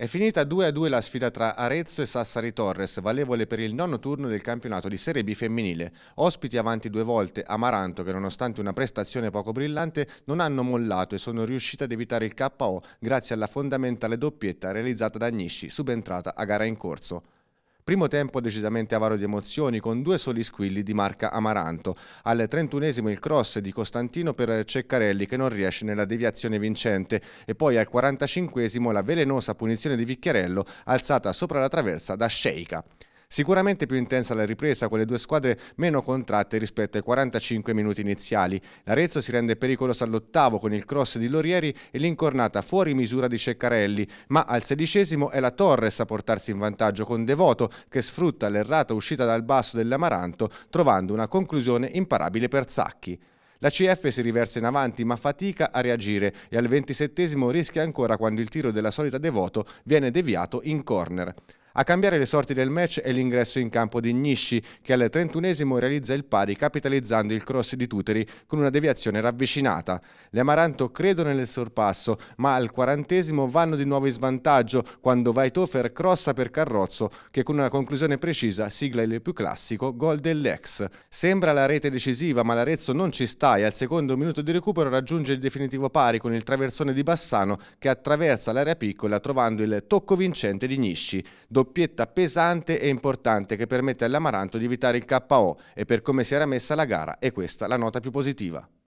È finita 2-2 la sfida tra Arezzo e Sassari Torres, valevole per il nono turno del campionato di Serie B femminile. Ospiti avanti due volte Amaranto che nonostante una prestazione poco brillante non hanno mollato e sono riusciti ad evitare il KO grazie alla fondamentale doppietta realizzata da Agnisci, subentrata a gara in corso. Primo tempo decisamente avaro di emozioni con due soli squilli di marca Amaranto. Al 31 il cross di Costantino per Ceccarelli che non riesce nella deviazione vincente e poi al 45 la velenosa punizione di Vicchiarello alzata sopra la traversa da Sheika. Sicuramente più intensa la ripresa con le due squadre meno contratte rispetto ai 45 minuti iniziali. L'Arezzo si rende pericolosa all'ottavo con il cross di Lorieri e l'incornata fuori misura di Ceccarelli, ma al sedicesimo è la Torres a portarsi in vantaggio con Devoto che sfrutta l'errata uscita dal basso dell'Amaranto trovando una conclusione imparabile per Zacchi. La CF si riversa in avanti ma fatica a reagire e al ventisettesimo rischia ancora quando il tiro della solita Devoto viene deviato in corner. A cambiare le sorti del match è l'ingresso in campo di Nishi, che al 31 esimo realizza il pari capitalizzando il cross di Tuteri con una deviazione ravvicinata. Le Amaranto credono nel sorpasso, ma al 40 esimo vanno di nuovo in svantaggio quando Vaitofer crossa per Carrozzo, che con una conclusione precisa sigla il più classico gol dell'ex. Sembra la rete decisiva, ma l'Arezzo non ci sta e al secondo minuto di recupero raggiunge il definitivo pari con il traversone di Bassano che attraversa l'area piccola trovando il tocco vincente di Gnisci. Dopo doppietta pesante e importante che permette all'Amaranto di evitare il KO e per come si era messa la gara è questa la nota più positiva.